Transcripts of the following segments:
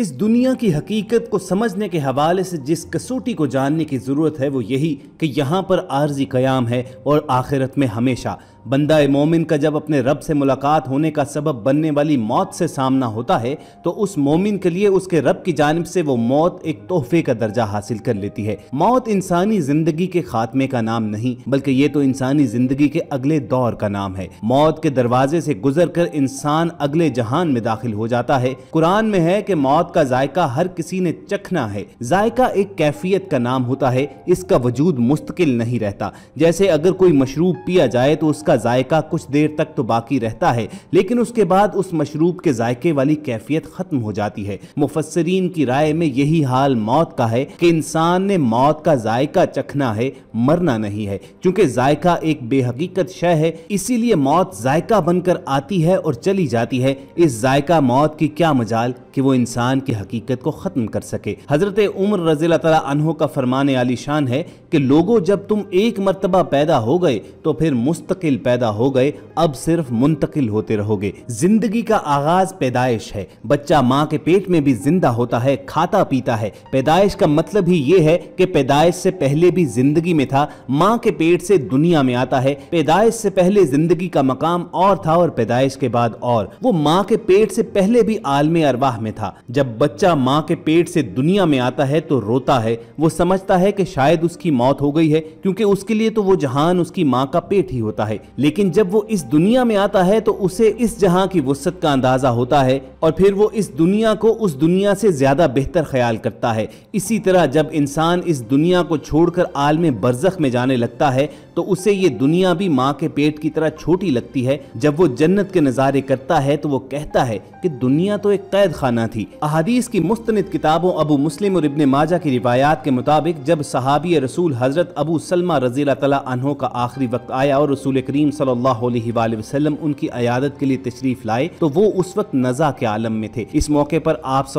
इस दुनिया की हकीकत को समझने के हवाले से जिस कसूटी को जानने की ज़रूरत है वो यही कि यहाँ पर आर्जी कयाम है और आखिरत में हमेशा बंदा मोमिन का जब अपने रब से मुलाकात होने का सबब बनने वाली मौत से सामना होता है तो उस मोमिन के लिए उसके रब की जानब से वो मौत एक तोहफे का दर्जा हासिल कर लेती है मौत इंसानी जिंदगी के खात्मे का नाम नहीं बल्कि ये तो इंसानी जिंदगी के अगले दौर का नाम है मौत के दरवाजे से गुजर कर इंसान अगले जहान में दाखिल हो जाता है कुरान में है कि मौत का जायका हर किसी ने चखना है जायका एक कैफियत का नाम होता है इसका वजूद मुस्तकिल नहीं रहता जैसे अगर कोई मशरूब पिया जाए तो उसका का जायका कुछ देर तक तो बाकी रहता है लेकिन उसके बाद उस मशरूब के जायके वाली कैफियत खत्म हो जाती है मुफसरीन की राय में यही हाल मौत का है कि इंसान ने मौत का जायका चखना है मरना नहीं है क्योंकि जायका एक बेहकीकत शह है इसीलिए मौत जायका बनकर आती है और चली जाती है इस जायका मौत की क्या मजाल कि वो इंसान की हकीकत को ख़त्म कर सके हज़रत उम्र रजील तहों का फरमान आलीशान है कि लोगों जब तुम एक मरतबा पैदा हो गए तो फिर मुस्तकिल पैदा हो गए अब सिर्फ मुंतकिल होते रहोगे जिंदगी का आगाज पैदाइश है बच्चा माँ के पेट में भी जिंदा होता है खाता पीता है पैदाइश का मतलब ही ये है कि पैदाइश से पहले भी जिंदगी में था माँ के पेट से दुनिया में आता है पैदाइश से पहले जिंदगी का मकाम और था और पैदाइश के बाद और वो माँ के पेट से पहले भी आलम अरवाह में था जब बच्चा माँ के पेट से दुनिया में आता है तो रोता है वो समझता है कि शायद उसकी मौत हो गई है क्योंकि उसके लिए तो वो जहान उसकी माँ का पेट ही होता है लेकिन जब वो इस दुनिया में आता है तो उसे इस जहाँ की वसत का अंदाजा होता है और फिर वो इस दुनिया को उस दुनिया से ज्यादा बेहतर ख्याल करता है इसी तरह जब इंसान इस दुनिया को छोड़कर आलम बरजख में जाने लगता है तो उसे ये दुनिया भी माँ के पेट की तरह छोटी लगती है जब वो जन्नत के नज़ारे करता है तो वो कहता है कि दुनिया तो एक कैद खाना ना थी अहादीस की मुस्तनद किताबों अबू मुस्लिम और इबन माजा की रिवायात के मुताबिक जब सहाबी रसूल हजरत अबू सलमा रजी तला का आखिरी वक्त आया और रसूल करीम सल्लाम उनकी अयादत के लिए तशरीफ लाए तो वो उस वक्त नजा के आलम में थे इस मौके पर आप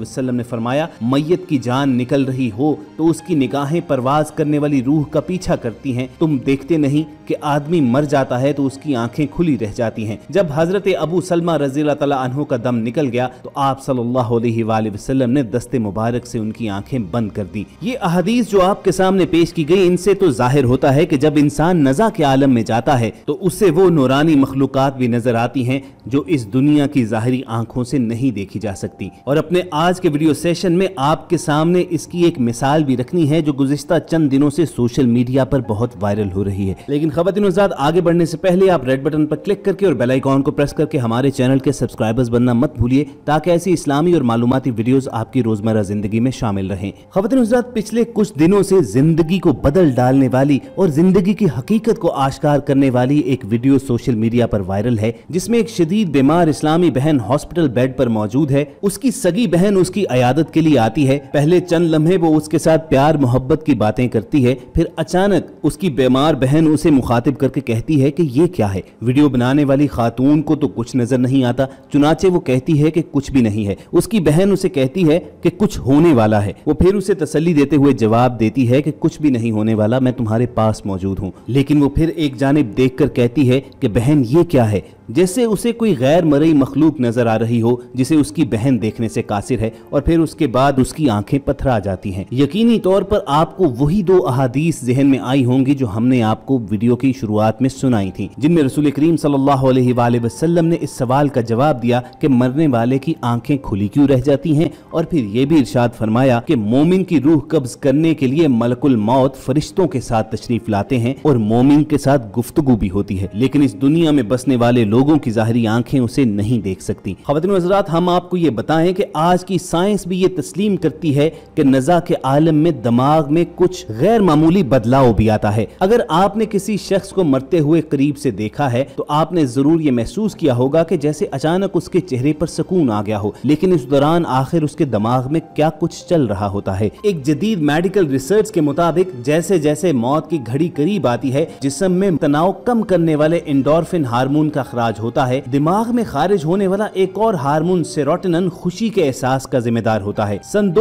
वसलम ने फरमाया मैय की जान निकल रही हो तो उसकी निगाहें परवाज करने वाली रूह का पीछा करती हैं तुम देखते नहीं कि आदमी मर जाता है तो उसकी आंखें खुली रह जाती हैं जब हजरत अबू सलमा रज़ी तला का दम निकल गया गया तो आप सल्लल्लाहु अलैहि वसल्लम ने दस्ते मुबारक से उनकी आंखें बंद कर दी ये अहदीस जो आपके सामने पेश की गई इनसे तो जाहिर होता है कि जब इंसान नज़ा के आलम में जाता है तो उससे वो नूरानी मखलूक भी नजर आती हैं जो इस दुनिया की ज़ाहरी आंखों से नहीं देखी जा सकती और अपने आज के वीडियो सेशन में आपके सामने इसकी एक मिसाल भी रखनी है जो गुजशत चंद दिनों से सोशल मीडिया पर बहुत वायरल हो रही है लेकिन खबतिन आगे बढ़ने से पहले आप रेड बटन पर क्लिक करके और बेलाइकॉन को प्रेस करके हमारे चैनल के सब्सक्राइबर्स बनना मत भूलिए ताकि ऐसी इस्लामी और मालूमती वीडियो आपकी रोजमर्रा जिंदगी में शामिल रहें खबरन हजरात पिछले कुछ दिनों से जिंदगी को बदल डालने वाली और जिंदगी की हकीकत को आश्कार करने वाली एक वीडियो सोशल मीडिया पर वायरल है जिसमे एक शदीद बीमार इस्लामी बहन हॉस्पिटल बेड पर मौजूद है उसकी सगी बहन उसकी अयादत के लिए आती है पहले चंद लम्हे वो उसके साथ प्यार मोहब्बत की बातें करती है फिर अचानक उसकी बीमार बहन उसे मुखातिब करके कहती है कि ये क्या है वीडियो बनाने वाली खातून को तो कुछ नजर नहीं आता चुनाचे वो कहती है कि कि कुछ भी नहीं है उसकी बहन उसे कहती है कि कुछ होने वाला है वो फिर उसे तसली देते हुए जवाब देती है कि कुछ भी नहीं होने वाला मैं तुम्हारे पास मौजूद हूँ लेकिन वो फिर एक जानब देख कहती है कि बहन ये क्या है जैसे उसे कोई गैर मरई मखलूक नजर आ रही हो जिसे उसकी बहन देखने से कासिर है और फिर उसके बाद उसकी आंखें पथरा जाती हैं यकीनी तौर पर आपको वही दो अहादीस जहन में आई होंगी जो हमने आपको वीडियो की शुरुआत में सुनाई थी जिनमें रसूल करीम सल्लल्लाहु अलैहि वसल्लम ने इस सवाल का जवाब दिया कि मरने वाले वाले की आंखें खुली क्यों रह जाती हैं और फिर ये भी इरशाद फरमाया कि मोमिन की रूह कब्ज करने के लिए मलकुल मौत फरिश्तों के साथ तशरीफ लाते हैं और मोमिन के साथ गुफ्तगु भी होती है लेकिन इस दुनिया में बसने वाले लोगों की जाहरी आंखें उसे नहीं देख सकती खबरों हजरात हम आपको ये बताएं कि आज की साइंस भी ये तस्लीम करती है कि नज़ा के आलम में दिमाग में कुछ गैर मामूली बदलाव भी आता है अगर आपने किसी शख्स को मरते हुए करीब से देखा है तो आपने जरूर ये महसूस किया होगा कि जैसे अचानक उसके चेहरे पर सकून सुकून आ गया हो लेकिन इस दौरान आखिर उसके दिमाग में क्या कुछ चल रहा होता है एक जदीद मेडिकल रिसर्च के मुताबिक जैसे जैसे मौत की घड़ी करीब आती है जिसम में तनाव कम करने वाले इंडोरफिन हारमोन का खराज होता है दिमाग में खारिज होने वाला एक और हारमोन सेरोटिन खुशी के एहसास का जिम्मेदार होता है सन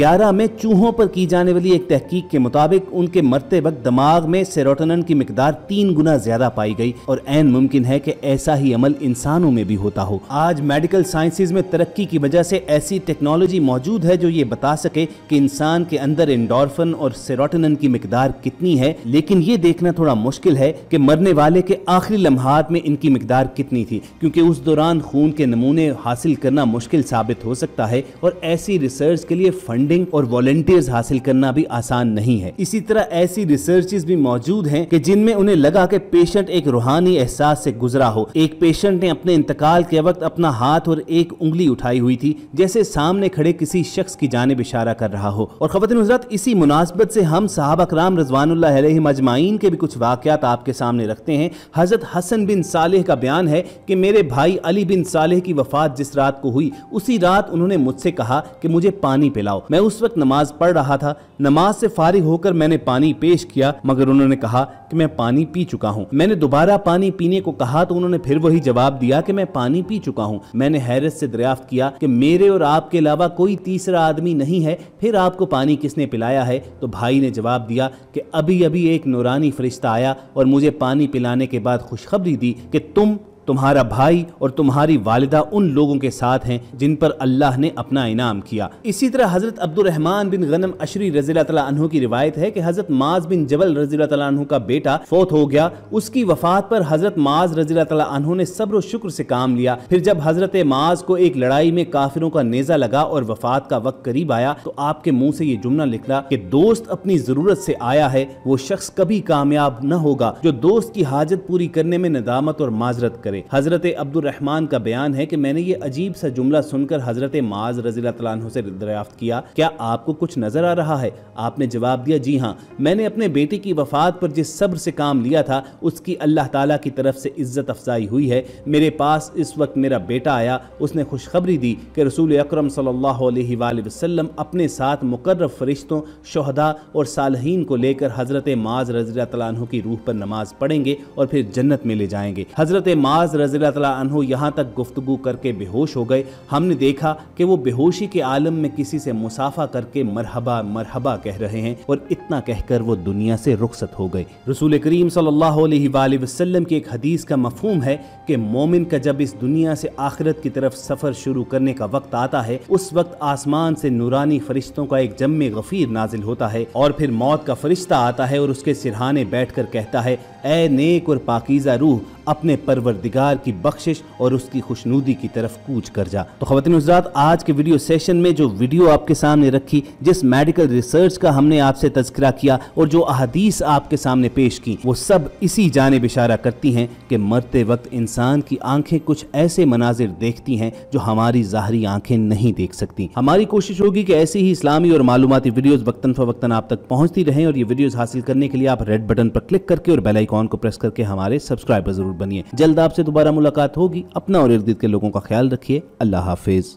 ग्यारह में चूहों पर की जाने वाली एक तहकीक के मुताबिक उनके मरते वक्त दिमाग में सेरोटोनिन की मकदार तीन गुना ज्यादा पाई गई और एन मुमकिन है की ऐसा ही अमल इंसानों में भी होता हो आज मेडिकल साइंस साइंसेज में तरक्की की वजह से ऐसी टेक्नोलॉजी मौजूद है जो ये बता सके कि इंसान के अंदर इंडोरफन और सेरोटोनिन की मकदार कितनी है लेकिन ये देखना थोड़ा मुश्किल है कि मरने वाले के आखिरी लम्हात में इनकी मकदार कितनी थी क्योंकि उस दौरान खून के नमूने हासिल करना मुश्किल साबित हो सकता है और ऐसी रिसर्च के लिए फंडिंग और वॉल्टियर्स हासिल करना भी आसान नहीं है इसी तरह ऐसी रिसर्चेज भी मौजूद हैं कि जिनमें उन्हें लगा कि पेशेंट एक रूहानी एहसास से गुजरा हो एक पेशेंट ने अपने इंतकाल के वक्त अपना हाथ और एक एक उंगली उठाई हुई थी जैसे सामने खड़े किसी शख्स की जानब इशारा कर रहा हो और खबर हजरत इसी मुनासबत से हम साहब अकराम रजवान अजमाइन के भी कुछ वाकत आपके सामने रखते हैं हज़रत हसन बिन सालेह का बयान है कि मेरे भाई अली बिन सालेह की वफात जिस रात को हुई उसी रात उन्होंने मुझसे कहा कि मुझे पानी पिलाओ मैं उस वक्त नमाज पढ़ रहा था नमाज से फारिग होकर मैंने पानी पेश किया मगर उन्होंने कहा कि मैं पानी पी चुका हूँ मैंने दोबारा पानी पीने को कहा तो उन्होंने फिर वही जवाब दिया कि मैं पानी पी चुका हूँ मैंने हैरत फहरिस्त से दरियाफ्त किया कि मेरे और आपके अलावा कोई तीसरा आदमी नहीं है फिर आपको पानी किसने पिलाया है तो भाई ने जवाब दिया कि अभी अभी एक नूरानी फरिश्ता आया और मुझे पानी पिलाने के बाद खुशखबरी दी कि तुम तुम्हारा भाई और तुम्हारी वालिदा उन लोगों के साथ हैं जिन पर अल्लाह ने अपना इनाम किया इसी तरह हज़रत अब्दुलरहमान बिन गनम अशरी रजी तु की रिवायत है कि हज़रत माज बिन जबल रजी तु का बेटा फोत हो गया उसकी वफात पर हज़रत माज रजील ने सब्र शुक्र से काम लिया फिर जब हज़रत माज को एक लड़ाई में काफिरों का नेजा लगा और वफात का वक्त करीब आया तो आपके मुंह से ये जुमला निकला कि दोस्त अपनी ज़रूरत से आया है वो शख्स कभी कामयाब न होगा जो दोस्त की हाजत पूरी करने में नदामत और माजरत करे हुए हजरत अब्दुलरहमान का बयान है कि मैंने ये अजीब सा जुमला सुनकर हजरत माज रजी तला से दरियाफ्त किया क्या आपको कुछ नजर आ रहा है आपने जवाब दिया जी हाँ मैंने अपने बेटे की वफात पर जिस सब्र से काम लिया था उसकी अल्लाह तला की तरफ से इज्जत अफजाई हुई है मेरे पास इस वक्त मेरा बेटा आया उसने खुशखबरी दी कि रसूल अक्रम वसल्लम अपने साथ मुकर फरिश्तों शहदा और सालहीन को लेकर हजरत माज रजी तला की रूह पर नमाज पढ़ेंगे और फिर जन्नत में ले जाएंगे हजरत माज मुआज रजी तु यहाँ तक गुफ्तगु करके बेहोश हो गए हमने देखा कि वो बेहोशी के आलम में किसी से मुसाफा करके मरहबा मरहबा कह रहे हैं और इतना कहकर वो दुनिया से रुखसत हो गए रसूल करीम सल्लल्लाहु अलैहि की एक हदीस का मफहम है कि मोमिन का जब इस दुनिया से आखिरत की तरफ सफ़र शुरू करने का वक्त आता है उस वक्त आसमान से नूरानी फरिश्तों का एक जम गफीर नाजिल होता है और फिर मौत का फरिश्ता आता है और उसके सिरहाने बैठ कर कहता है ए नेक और पाकिजा रूह अपने परवरदिगार की बख्शिश और उसकी खुशनूदी की तरफ कूच कर जा तो खवतिन आज के वीडियो सेशन में जो वीडियो आपके सामने रखी जिस मेडिकल रिसर्च का हमने आपसे तस्करा किया और जो अहदीस आपके सामने पेश की वो सब इसी जानब इशारा करती हैं कि मरते वक्त इंसान की आंखें कुछ ऐसे मनाजिर देखती हैं जो हमारी ज़ाहरी आंखें नहीं देख सकती हमारी कोशिश होगी कि ऐसी ही इस्लामी और मालूमती वीडियोज़ वक्ता फ़वक्ता आप तक पहुँचती रहें और ये वीडियोज़ हासिल करने के लिए आप रेड बटन पर क्लिक करके और बेलाइकॉन को प्रेस करके हमारे सब्सक्राइबर जरूर बनिए जल्द आपसे दोबारा मुलाकात होगी अपना और इर्द के लोगों का ख्याल रखिए अल्लाह हाफिज